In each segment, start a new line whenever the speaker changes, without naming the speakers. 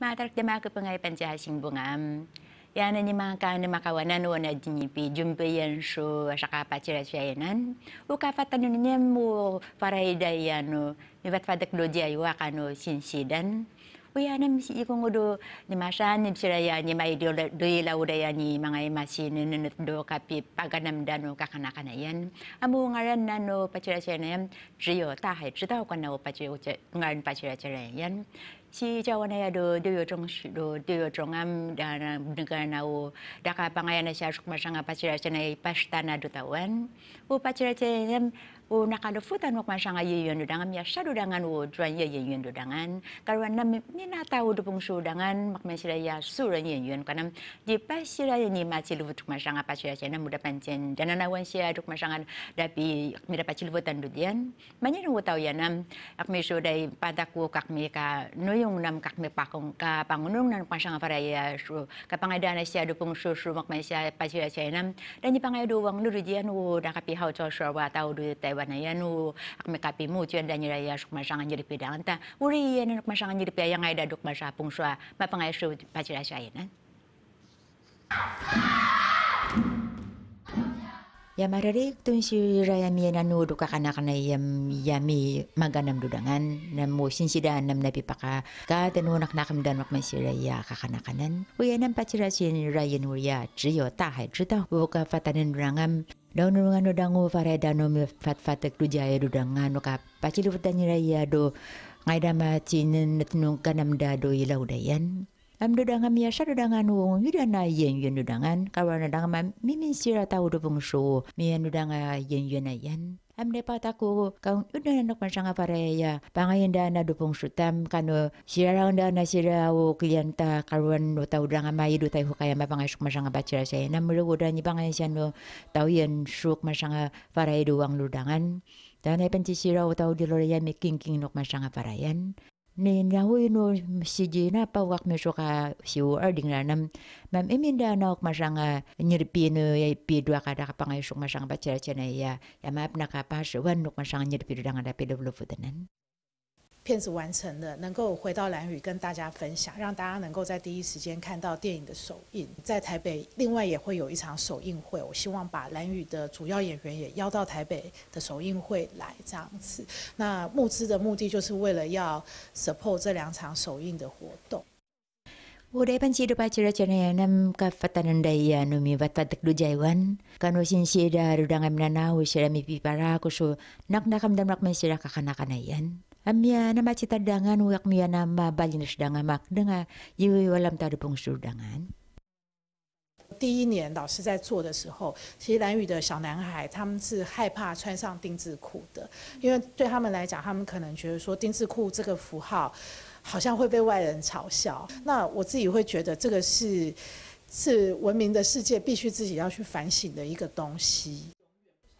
matakdama ka pangay pansihasing bungam. Yan na ni mga kaanamakawanan o na dinipi, jumpayan so, asa ka pa sila siya yanan. O kafatanun niya mo, farayda yan o, mibatfadak lo diya yuwa ka no, sinsidan. O misi iku ngudu ni masan, ni sila yan, ni may doyla uda yan, ni mga ni paganam dan o kakanakan na yan. Amo ngaran na pa na yan, triyo, tahay, tritaw ka na o pa sila siya yan si cawanaya do do yo trong do do yo trong am dana negara nau daka pangayana si asuk masanga pacira chenai na do tawan u pacira chenem u nakalo futan wak masanga ye yon dangan ya sadu dangan u juan ye yon do dangan mi nam ta tau do pungsu dangan mak masira ya suran ye yon na di pasira ye ni mati lu tuk masanga pacira chenem muda pancen dana nawan si aduk masanga dapi mira pacil votan do dian manyen u ya na ak meso dai padaku kak ka no yung nam kak me pakong ka pangunung nan pasang faraya su ka pangada na siya du pung su su mak mai siya pa siya nam dan ni pangaya du wang du ri dia nu da ka pi hau cho su wa tau du te wa na ya nu ak me ka pi mu chuan dan ya ya su ma sang ni pi dan ta uri ya nu ma sang ni pi ayang ai da duk ma pung su ma pangaya su pa siya siya ya Yamararek tun sirira yami nanu duka kanakana yam yami maganam dudangan nam mo sinsida nam nabi paka ka nak nakam dan wakman siraya kakanakanan uyanam pacira ta hai jiyo ta jita buka fatanen rangam Daun nurungan udangu mi fat fatek dujaya dudangan uka pacilu raya do ngaidama cinin netnung kanam dado ila udayan Am dudangan wo ngi wong na yen yen na dangam kawan min ma mimin ta wo do bung mian mi yen na yen am dapat aku kau udah anak masang apa ya da na do shu tam kanu na si ra wo klienta karuan do tau dudangan ma yidu tai hukaya ma pangasuk masang apa sira saya nam mulu udani pangayen sian do tau yen suk masang apa duang dudangan dan ay pencisira utau di ya me king nok masang parayan nên ra hui no si ji na pa wak me shoka si u ar ding ranam mam emin da na ok masang a pi no ya pi dua ka da pa ngai shok ba chera chena ya ya na ka pa nok masang nyir pi da nga da pe
片子完成了，能够回到蓝宇跟大家分享，让大家能够在第一时间看到电影的首映。在台北，另外也会有一场首映会。我希望把蓝宇的主要演员也邀到台北的首映会来，这样子。那募资的目的就是为了要 support 这两场首映的活动。
w a l pang kaya kung saan ang mga p a t a n a n g yan u mibatad do y a u w a n k a n s o n s i a d a h i daw kami na nau s i d a mibibirako so naknaka marami siya kakanan ayon
第一年老师在做的时候，其实蓝宇的小男孩他们是害怕穿上丁字裤的，因为对他们来讲，他们可能觉得说丁字裤这个符号好像会被外人嘲笑。那我自己会觉得这个是是文明的世界必须自己要去反省的一个东西。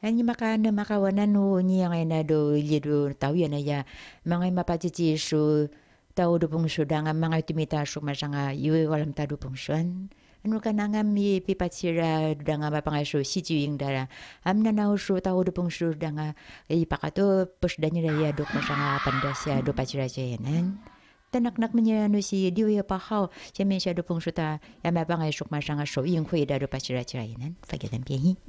Ani makana makawana no ni yang ena do yedu tau yana ya mangai mapatiti su tau do su danga mangai tumita su masanga yue walam tadu pungsuan anu kananga mi pipatira danga mapangai su siji ing dara amna na usu tau do su danga i e pakato pus danya ya dok masanga pandasya do pacira jenan ya tanak nak menyeranu si diwe ya pahau cemen dupung do ta ya mapangai su masanga so ing khui da do pacira jenan
ya fagedan pihi